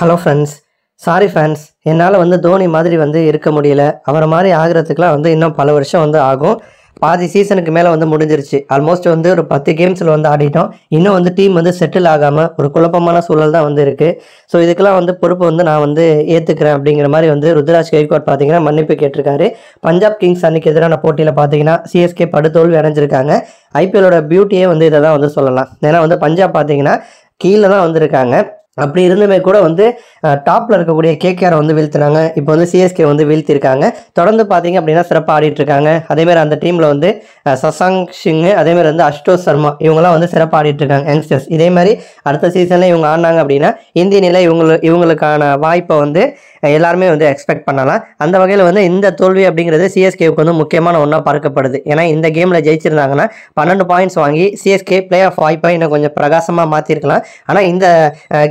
hello friends sorry fans என்னால் வந்து தோனி மாதிரி வந்து இருக்க முடியல அவரை மாதிரி ஆகிறதுக்கெலாம் வந்து இன்னும் பல வருஷம் வந்து ஆகும் பாதி சீசனுக்கு மேலே வந்து முடிஞ்சிருச்சு ஆல்மோஸ்ட் வந்து ஒரு பத்து கேம்ஸில் வந்து ஆடிட்டோம் இன்னும் வந்து டீம் வந்து செட்டில் ஆகாமல் ஒரு குழப்பமான சூழல் தான் வந்து இருக்குது ஸோ இதுக்கெல்லாம் வந்து பொறுப்பு வந்து நான் வந்து ஏற்றுக்கிறேன் அப்படிங்கிற மாதிரி வந்து ருத்ராஜ் கைகோட் பார்த்தீங்கன்னா மன்னிப்பு கேட்டிருக்காரு பஞ்சாப் கிங்ஸ் அன்னைக்கு எதிரான போட்டியில் பார்த்தீங்கன்னா சிஎஸ்கே படுதோல்வி அடைஞ்சிருக்காங்க ஐபிஎல்லோட பியூட்டியே வந்து இதை தான் வந்து சொல்லலாம் ஏன்னா வந்து பஞ்சாப் பார்த்தீங்கன்னா கீழே தான் வந்திருக்காங்க அப்படி இருந்தமே கூட வந்து டாப்பில் இருக்கக்கூடிய கேகேஆரை வந்து வீழ்த்தினாங்க இப்போ வந்து சிஎஸ்கே வந்து வீழ்த்திருக்காங்க தொடர்ந்து பார்த்தீங்க அப்படின்னா சிறப்பாக ஆடிட்டுருக்காங்க அதேமாதிரி அந்த டீமில் வந்து சசாங் சிங்கு அதேமாதிரி வந்து அஷ்டோ சர்மா இவங்கெல்லாம் வந்து சிறப்பாக இருக்காங்க யங்ஸ்டர்ஸ் இதே மாதிரி அடுத்த சீசனில் இவங்க ஆடினாங்க அப்படின்னா இந்திய நிலை இவங்களுக்கு இவங்களுக்கான வாய்ப்பை வந்து எல்லாருமே வந்து எக்ஸ்பெக்ட் பண்ணலாம் அந்த வகையில் வந்து இந்த தோல்வி அப்படிங்கிறது சிஎஸ்கேவுக்கு வந்து முக்கியமான ஒன்றா பார்க்கப்படுது ஏன்னா இந்த கேமில் ஜெயிச்சிருந்தாங்கன்னா பன்னெண்டு பாயிண்ட்ஸ் வாங்கி சிஎஸ்கே பிளே ஆஃப் வாய்ப்பை இன்னும் கொஞ்சம் பிரகாசமாக மாற்றிருக்கலாம் ஆனால் இந்த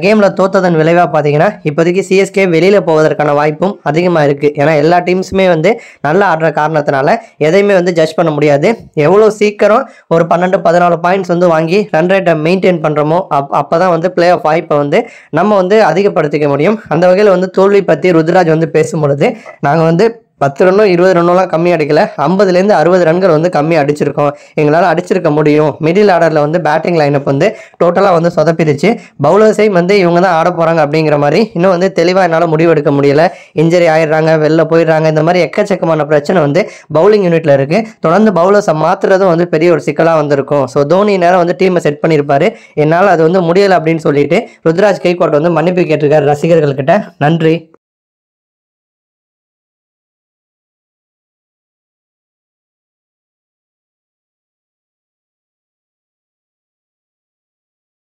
கேம் கேமில் தோத்ததன் விளைவாக பார்த்தீங்கன்னா இப்போதைக்கு சிஎஸ்கே வெளியில் போவதற்கான வாய்ப்பும் அதிகமாக இருக்குது ஏன்னா எல்லா டீம்ஸுமே வந்து நல்லா ஆடுற காரணத்தினால எதையுமே வந்து ஜட்ஜ் பண்ண முடியாது எவ்வளோ சீக்கிரம் ஒரு பன்னெண்டு பதினாலு பாயிண்ட்ஸ் வந்து வாங்கி ரன் ரேட்டை மெயின்டைன் பண்ணுறோமோ அப் அப்போ தான் வந்து பிளே ஆஃப் வாய்ப்பை வந்து நம்ம வந்து அதிகப்படுத்திக்க முடியும் அந்த வகையில் வந்து தோல்வி பற்றி ருத்ராஜ் வந்து பேசும் பொழுது நாங்கள் வந்து பத்து ரன்னும் இருபது ரன்னும்லாம் கம்மி அடிக்கல ஐம்பதுலேருந்து அறுபது ரன்கள் வந்து கம்மி அடிச்சிருக்கோம் எங்களால் அடிச்சிருக்க முடியும் மிடில் ஆர்டரில் வந்து பேட்டிங் லைனப் வந்து டோட்டலாக வந்து சொதப்பிடுச்சு பவுலர்ஸையும் வந்து இவங்க தான் ஆட போகிறாங்க அப்படிங்கிற மாதிரி இன்னும் வந்து தெளிவாக என்னால் முடிவெடுக்க முடியல இன்ஜரி ஆயிடுறாங்க வெளில போயிடுறாங்க இந்த மாதிரி எக்கச்சக்கமான பிரச்சனை வந்து பவுலிங் யூனிட்டில் இருக்குது தொடர்ந்து பவுலர்ஸை மாற்றுறதும் வந்து பெரிய ஒரு சிக்கலாக வந்திருக்கும் ஸோ தோனி நேரம் வந்து டீமை செட் பண்ணியிருப்பார் என்னால் அது வந்து முடியலை அப்படின்னு சொல்லிட்டு ருத்ராஜ் கைகோட்டை வந்து மன்னிப்பு கேட்டிருக்காரு ரசிகர்கள்கிட்ட நன்றி